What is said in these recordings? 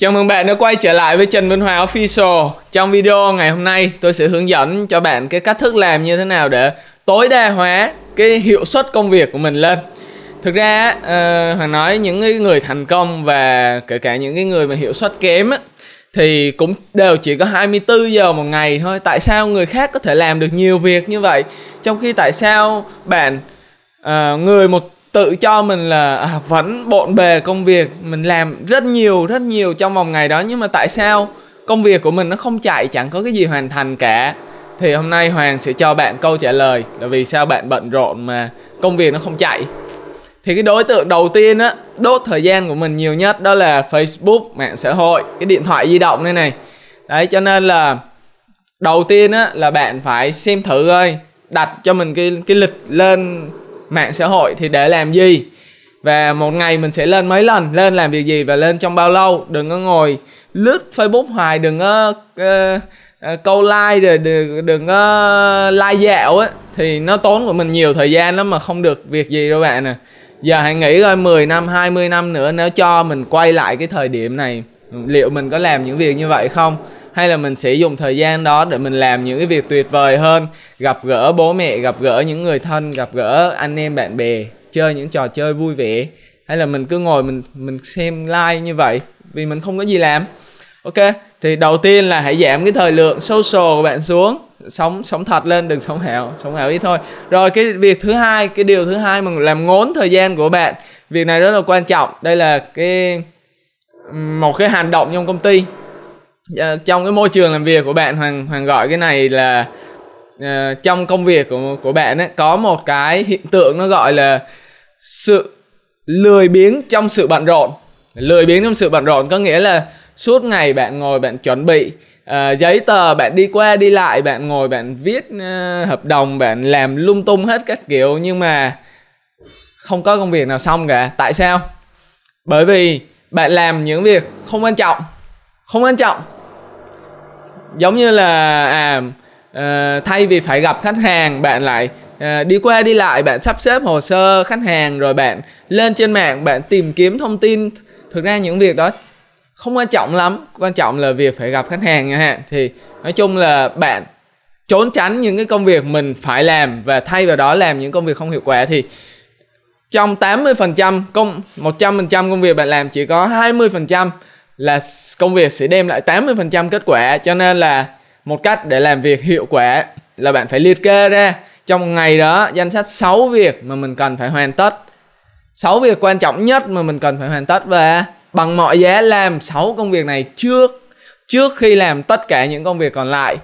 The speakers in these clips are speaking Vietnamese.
Chào mừng bạn đã quay trở lại với Trần Minh Hoàng Official Trong video ngày hôm nay tôi sẽ hướng dẫn cho bạn cái cách thức làm như thế nào để tối đa hóa cái hiệu suất công việc của mình lên Thực ra uh, Hoàng nói những người thành công và kể cả những cái người mà hiệu suất kém á, thì cũng đều chỉ có 24 giờ một ngày thôi Tại sao người khác có thể làm được nhiều việc như vậy Trong khi tại sao bạn uh, người một tự cho mình là à, vẫn bộn bề công việc mình làm rất nhiều rất nhiều trong vòng ngày đó nhưng mà tại sao công việc của mình nó không chạy chẳng có cái gì hoàn thành cả thì hôm nay hoàng sẽ cho bạn câu trả lời là vì sao bạn bận rộn mà công việc nó không chạy thì cái đối tượng đầu tiên á đốt thời gian của mình nhiều nhất đó là facebook mạng xã hội cái điện thoại di động đây này đấy cho nên là đầu tiên á là bạn phải xem thử ơi đặt cho mình cái cái lịch lên mạng xã hội thì để làm gì và một ngày mình sẽ lên mấy lần lên làm việc gì và lên trong bao lâu đừng có ngồi lướt facebook hoài đừng có uh, uh, câu like rồi đừng, đừng có like dạo á thì nó tốn của mình nhiều thời gian lắm mà không được việc gì đâu bạn nè à. giờ hãy nghĩ coi 10 năm 20 năm nữa nếu cho mình quay lại cái thời điểm này liệu mình có làm những việc như vậy không hay là mình sẽ dùng thời gian đó để mình làm những cái việc tuyệt vời hơn gặp gỡ bố mẹ gặp gỡ những người thân gặp gỡ anh em bạn bè chơi những trò chơi vui vẻ hay là mình cứ ngồi mình mình xem like như vậy vì mình không có gì làm ok thì đầu tiên là hãy giảm cái thời lượng social của bạn xuống sống sống thật lên đừng sống ảo sống ảo ít thôi rồi cái việc thứ hai cái điều thứ hai mình làm ngốn thời gian của bạn việc này rất là quan trọng đây là cái một cái hành động trong công ty uh, trong cái môi trường làm việc của bạn hoàng hoàng gọi cái này là uh, trong công việc của của bạn ấy, có một cái hiện tượng nó gọi là sự lười biếng trong sự bận rộn lười biếng trong sự bận rộn có nghĩa là suốt ngày bạn ngồi bạn chuẩn bị uh, giấy tờ bạn đi qua đi lại bạn ngồi bạn viết uh, hợp đồng bạn làm lung tung hết các kiểu nhưng mà không có công việc nào xong cả tại sao bởi vì bạn làm những việc không quan trọng không quan trọng giống như là à uh, thay vì phải gặp khách hàng bạn lại uh, đi qua đi lại bạn sắp xếp hồ sơ khách hàng rồi bạn lên trên mạng bạn tìm kiếm thông tin thực ra những việc đó không quan trọng lắm quan trọng là việc phải gặp khách hàng nha ha thì nói chung là bạn trốn tránh những cái công việc mình phải làm và thay vào đó làm những công việc không hiệu quả thì trong 80% công 100% công việc bạn làm chỉ có 20% là công việc sẽ đem lại 80% kết quả cho nên là một cách để làm việc hiệu quả là bạn phải liệt kê ra trong ngày đó danh sách 6 việc mà mình cần phải hoàn tất 6 việc quan trọng nhất mà mình cần phải hoàn tất và bằng mọi giá làm 6 công việc này trước trước khi làm tất cả những công việc còn lại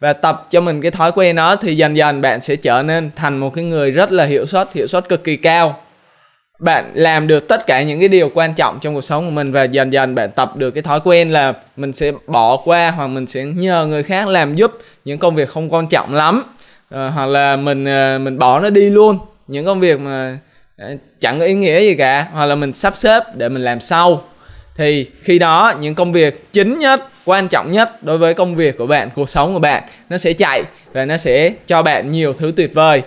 và tập cho mình cái thói quen đó thì dần dần bạn sẽ trở nên thành một cái người rất là hiệu suất hiệu suất cực kỳ cao bạn làm được tất cả những cái điều quan trọng trong cuộc sống của mình và dần dần bạn tập được cái thói quen là mình sẽ bỏ qua hoặc mình sẽ nhờ người khác làm giúp những công việc không quan trọng lắm à, hoặc là mình ờ, mình bỏ nó đi luôn những công việc mà ờ, chẳng có ý nghĩa gì cả hoặc là mình sắp xếp để mình làm sau thì khi đó những công việc chính nhất quan trọng nhất đối với công việc của bạn cuộc sống của bạn nó sẽ chạy và nó sẽ cho bạn nhiều thứ tuyệt vời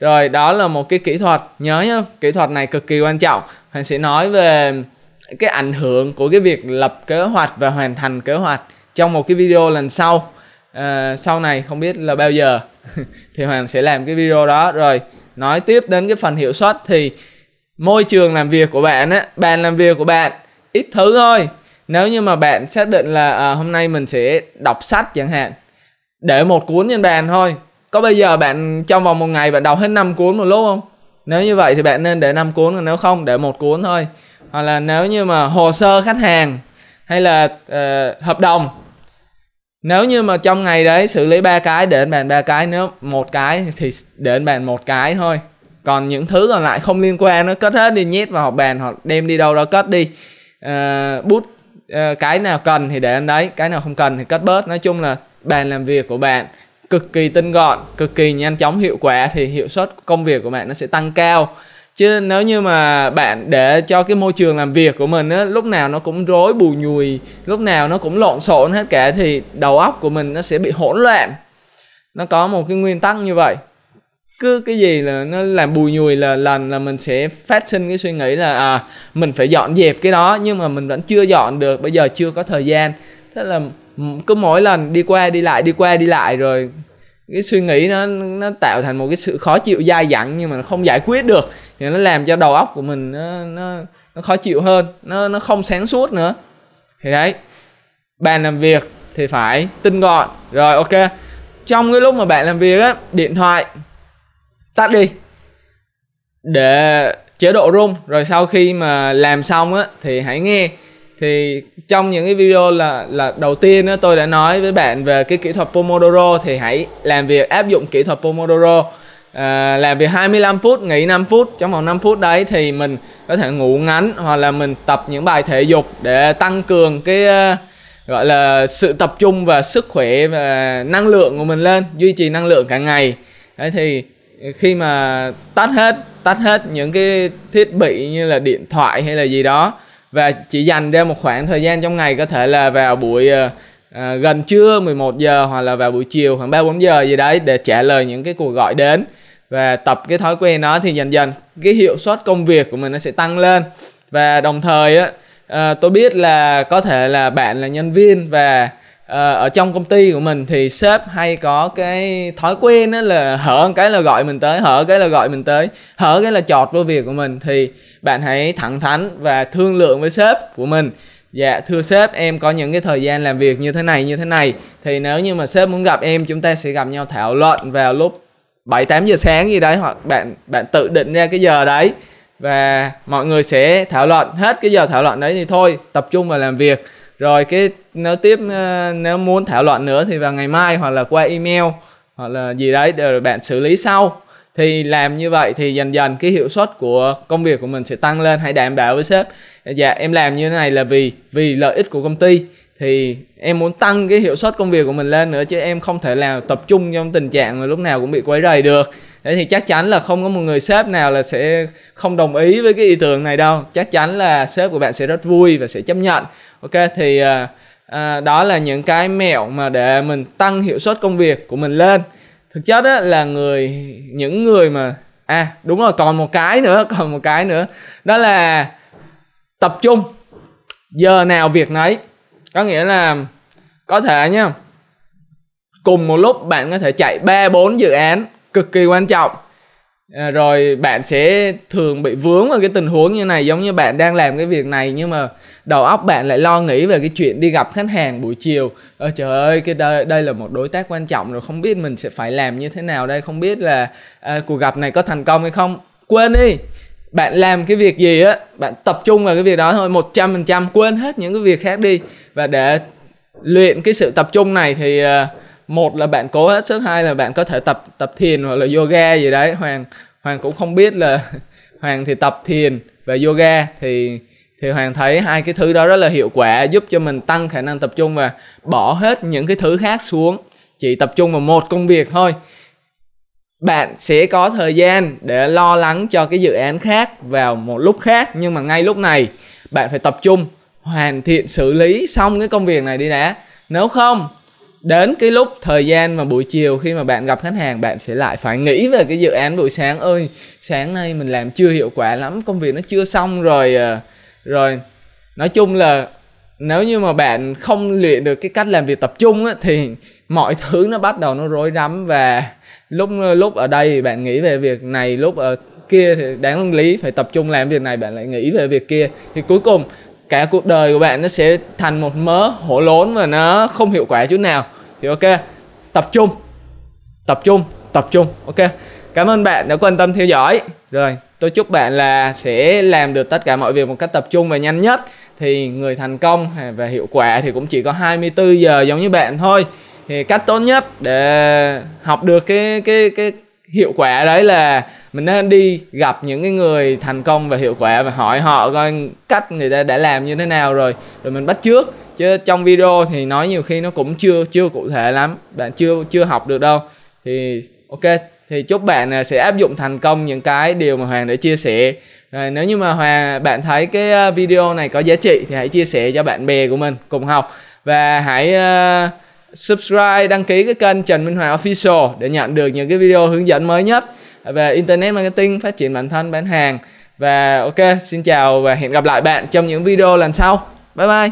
rồi đó là một cái kỹ thuật nhớ nhá kỹ thuật này cực kỳ quan trọng hoàng sẽ nói về cái ảnh hưởng của cái việc lập kế hoạch và hoàn thành kế hoạch trong một cái video lần sau à, sau này không biết là bao giờ thì hoàng sẽ làm cái video đó rồi nói tiếp đến cái phần hiệu suất thì môi trường làm việc của bạn á bàn làm việc của bạn ít thứ thôi nếu như mà bạn xác định là à, hôm nay mình sẽ đọc sách chẳng hạn để một cuốn trên bàn thôi có bây giờ bạn trong vòng một ngày bạn đọc hết năm cuốn một lúc không nếu như vậy thì bạn nên để năm cuốn còn nếu không để một cuốn thôi hoặc là nếu như mà hồ sơ khách hàng hay là uh, hợp đồng nếu như mà trong ngày đấy xử lý ba cái để anh bàn ba cái nếu một cái thì để anh bàn một cái thôi còn những thứ còn lại không liên quan nó cất hết đi nhét vào hộp bàn hoặc đem đi đâu đó cất đi uh, bút uh, cái nào cần thì để anh đấy cái nào không cần thì cất bớt nói chung là bàn làm việc của bạn cực kỳ tinh gọn cực kỳ nhanh chóng hiệu quả thì hiệu suất công việc của bạn nó sẽ tăng cao chứ nếu như mà bạn để cho cái môi trường làm việc của mình á lúc nào nó cũng rối bù nhùi lúc nào nó cũng lộn xộn hết cả thì đầu óc của mình nó sẽ bị hỗn loạn nó có một cái nguyên tắc như vậy cứ cái gì là nó làm bù nhùi là lần là mình sẽ phát sinh cái suy nghĩ là à mình phải dọn dẹp cái đó nhưng mà mình vẫn chưa dọn được bây giờ chưa có thời gian thế là Ừ, cứ mỗi lần đi qua đi lại đi qua đi lại rồi cái suy nghĩ nó nó tạo thành một cái sự khó chịu dai dẳng nhưng mà nó không giải quyết được thì nó làm cho đầu óc của mình nó nó nó khó chịu hơn nó nó không sáng suốt nữa thì đấy bàn làm việc thì phải tinh gọn rồi ok trong cái lúc mà bạn làm việc á điện thoại tắt đi để chế độ rung rồi sau khi mà làm xong á thì hãy nghe thì trong những cái video là là đầu tiên đó, tôi đã nói với bạn về cái kỹ thuật Pomodoro thì hãy làm việc áp dụng kỹ thuật Pomodoro à, làm việc 25 phút nghỉ 5 phút trong vòng 5 phút đấy thì mình có thể ngủ ngắn hoặc là mình tập những bài thể dục để tăng cường cái à, gọi là sự tập trung và sức khỏe và năng lượng của mình lên duy trì năng lượng cả ngày đấy thì khi mà tắt hết tắt hết những cái thiết bị như là điện thoại hay là gì đó và chỉ dành ra một khoảng thời gian trong ngày có thể là vào buổi à, gần trưa 11 giờ hoặc là vào buổi chiều khoảng 3 4 giờ gì đấy để trả lời những cái cuộc gọi đến và tập cái thói quen đó thì dần dần cái hiệu suất công việc của mình nó sẽ tăng lên và đồng thời á à, tôi biết là có thể là bạn là nhân viên và Ờ, ở trong công ty của mình thì sếp hay có cái thói quen đó là hở cái là gọi mình tới hở cái là gọi mình tới hở cái là chọt vô việc của mình thì bạn hãy thẳng thắn và thương lượng với sếp của mình dạ thưa sếp em có những cái thời gian làm việc như thế này như thế này thì nếu như mà sếp muốn gặp em chúng ta sẽ gặp nhau thảo luận vào lúc 7 8 giờ sáng gì đấy hoặc bạn bạn tự định ra cái giờ đấy và mọi người sẽ thảo luận hết cái giờ thảo luận đấy thì thôi tập trung vào làm việc rồi cái nếu tiếp ờ, nếu muốn thảo luận nữa thì vào ngày mai hoặc là qua email hoặc là gì đấy để bạn xử lý sau thì làm như vậy thì dần dần cái hiệu suất của công việc của mình sẽ tăng lên hãy đảm bảo với sếp dạ em làm như thế này là vì vì lợi ích của công ty thì em muốn tăng cái hiệu suất công việc của mình lên nữa chứ em không thể nào tập trung trong tình trạng mà lúc nào cũng bị quấy rầy được đấy thì chắc chắn là không có một người sếp nào là sẽ không đồng ý với cái ý tưởng này đâu chắc chắn là sếp của bạn sẽ rất vui và sẽ chấp nhận ok thì à, à, đó là những cái mẹo mà để mình tăng hiệu suất công việc của mình lên thực chất á, là người những người mà à đúng rồi còn một cái nữa còn một cái nữa đó là tập trung giờ nào việc nấy có nghĩa là có thể nhá cùng một lúc bạn có thể chạy ba bốn dự án cực kỳ quan trọng à, rồi bạn sẽ thường bị vướng vào cái tình huống như này giống như bạn đang làm cái việc này nhưng mà đầu óc bạn lại lo nghĩ về cái chuyện đi gặp khách hàng buổi chiều ờ, trời ơi cái đây đây là một đối tác quan trọng rồi không biết mình sẽ phải làm như thế nào đây không biết là à, cuộc gặp này có thành công hay không quên đi bạn làm cái việc gì á bạn tập trung vào cái việc đó thôi một trăm phần trăm quên hết những cái việc khác đi và để luyện cái sự tập trung này thì à, một là bạn cố hết sức hai là bạn có thể tập tập thiền hoặc là yoga gì đấy hoàng hoàng cũng không biết là hoàng thì tập thiền và yoga thì thì hoàng thấy hai cái thứ đó rất là hiệu quả giúp cho mình tăng khả năng tập trung và bỏ hết những cái thứ khác xuống chỉ tập trung vào một công việc thôi bạn sẽ có thời gian để lo lắng cho cái dự án khác vào một lúc khác nhưng mà ngay lúc này bạn phải tập trung hoàn thiện xử lý xong cái công việc này đi đã nếu không đến cái lúc thời gian mà buổi chiều khi mà bạn gặp khách hàng bạn sẽ lại phải nghĩ về cái dự án buổi sáng ơi sáng nay mình làm chưa hiệu quả lắm công việc nó chưa xong rồi à. rồi nói chung là nếu như mà bạn không luyện được cái cách làm việc tập trung á, thì mọi thứ nó bắt đầu nó rối rắm và lúc lúc ở đây bạn nghĩ về việc này lúc ở kia thì đáng lý phải tập trung làm việc này bạn lại nghĩ về việc kia thì cuối cùng cả cuộc đời của bạn nó sẽ thành một mớ hổ lốn và nó không hiệu quả chút nào thì ok tập trung tập trung tập trung ok cảm ơn bạn đã quan tâm theo dõi rồi tôi chúc bạn là sẽ làm được tất cả mọi việc một cách tập trung và nhanh nhất thì người thành công về hiệu quả thì cũng chỉ có 24 giờ giống như bạn thôi thì cách tốt nhất để học được cái cái cái hiệu quả đấy là mình nên đi gặp những cái người thành công và hiệu quả và hỏi họ coi cách người ta đã làm như thế nào rồi rồi mình bắt trước chứ trong video thì nói nhiều khi nó cũng chưa chưa cụ thể lắm bạn chưa chưa học được đâu thì ok thì chúc bạn à, sẽ áp dụng thành công những cái điều mà hoàng đã chia sẻ rồi, nếu như mà Hòa bạn thấy cái ờ, video này có giá trị thì hãy chia sẻ cho bạn bè của mình cùng học và hãy uh, subscribe đăng ký cái kênh Trần Minh Hòa Official để nhận được những cái video hướng dẫn mới nhất về internet marketing, phát triển bản thân, bán hàng. Và ok, xin chào và hẹn gặp lại bạn trong những video lần sau. Bye bye.